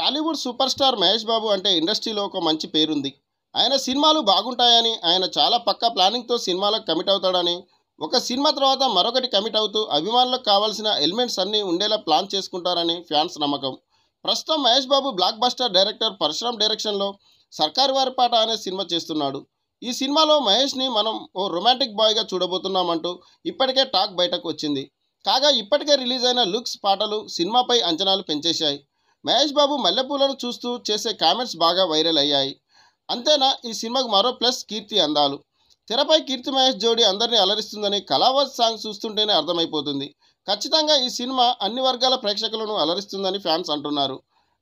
Tollywood super star Mahesh Babu అంటే ఇండస్ట్రీలో ఒక మంచి పేరుంది ఆయన సినిమాలు బాగుంటాయని ఆయన చాలా పక్కా ప్లానింగ్తో సినిమాలకు కమిట్ అవుతాడని ఒక సినిమా తర్వాత మరొకటి కమిట్ అవుతూ అభిమానులకు కావాల్సిన ఎలిమెంట్స్ అన్నీ ఉండేలా ప్లాన్ చేసుకుంటారని ఫ్యాన్స్ నమ్మకం ప్రస్తుతం Mahesh Babu blockbuster director Parasuram డైరెక్షన్లో సర్కారు వారి పాట అనే సినిమా చేస్తున్నాడు ఈ సినిమాలో మహేష్ని మనం ఓ రొమాంటిక్ బాయ్గా చూడబోతున్నామంటూ ఇప్పటికే టాక్ బయటకు వచ్చింది కాగా ఇప్పటికే రిలీజ్ అయిన లుక్స్ పాటలు సినిమాపై అంచనాలు పెంచేశాయి మహేష్ బాబు మల్లెపూలను చూస్తూ చేసే కామెంట్స్ బాగా వైరల్ అయ్యాయి అంతేనా ఈ సినిమాకు మరో ప్లస్ కీర్తి అందాలు తెరపై కీర్తి మహేష్ జోడి అందరినీ అలరిస్తుందని కళావత్ సాంగ్ చూస్తుంటేనే అర్థమైపోతుంది ఖచ్చితంగా ఈ సినిమా అన్ని వర్గాల ప్రేక్షకులను అలరిస్తుందని ఫ్యాన్స్ అంటున్నారు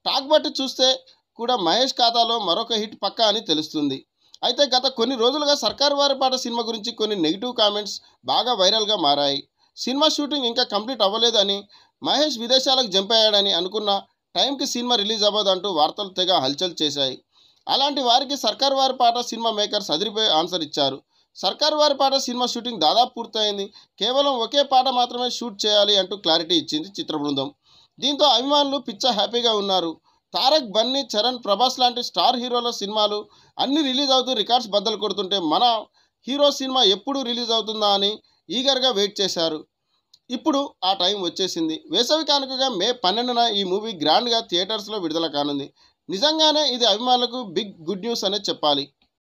టాక్ బట్టి చూస్తే కూడా మహేష్ ఖాతాలో మరొక హిట్ పక్కా అని తెలుస్తుంది అయితే గత కొన్ని రోజులుగా సర్కారు వారి పాట సినిమా గురించి కొన్ని నెగిటివ్ కామెంట్స్ బాగా వైరల్గా మారాయి సినిమా షూటింగ్ ఇంకా కంప్లీట్ అవ్వలేదని మహేష్ విదేశాలకు జంప్ అయ్యాడని అనుకున్న టైంకి సినిమా రిలీజ్ అవ్వదు అంటూ వార్తలు తెగ హల్చల్ చేశాయి అలాంటి వారికి సర్కార్ వారి పాట సినిమా మేకర్స్ అదిరిపోయి ఆన్సర్ ఇచ్చారు సర్కార్ వారి పాట సినిమా షూటింగ్ దాదాపు పూర్తయింది కేవలం ఒకే పాట మాత్రమే షూట్ చేయాలి అంటూ క్లారిటీ ఇచ్చింది చిత్ర బృందం దీంతో అభిమానులు పిచ్చ హ్యాపీగా ఉన్నారు తారక్ బన్నీ చరణ్ ప్రభాస్ లాంటి స్టార్ హీరోల సినిమాలు అన్ని రిలీజ్ అవుతూ రికార్డ్స్ బద్దలు కొడుతుంటే మన హీరో సినిమా ఎప్పుడు రిలీజ్ అవుతుందా అని ఈగర్గా వెయిట్ చేశారు ఇప్పుడు ఆ టైం వచ్చేసింది వేసవి కానుకగా మే పన్నెండున ఈ మూవీ గ్రాండ్గా థియేటర్స్లో విడుదల కానుంది నిజంగానే ఇది అభిమానులకు బిగ్ గుడ్ న్యూస్ అనేది చెప్పాలి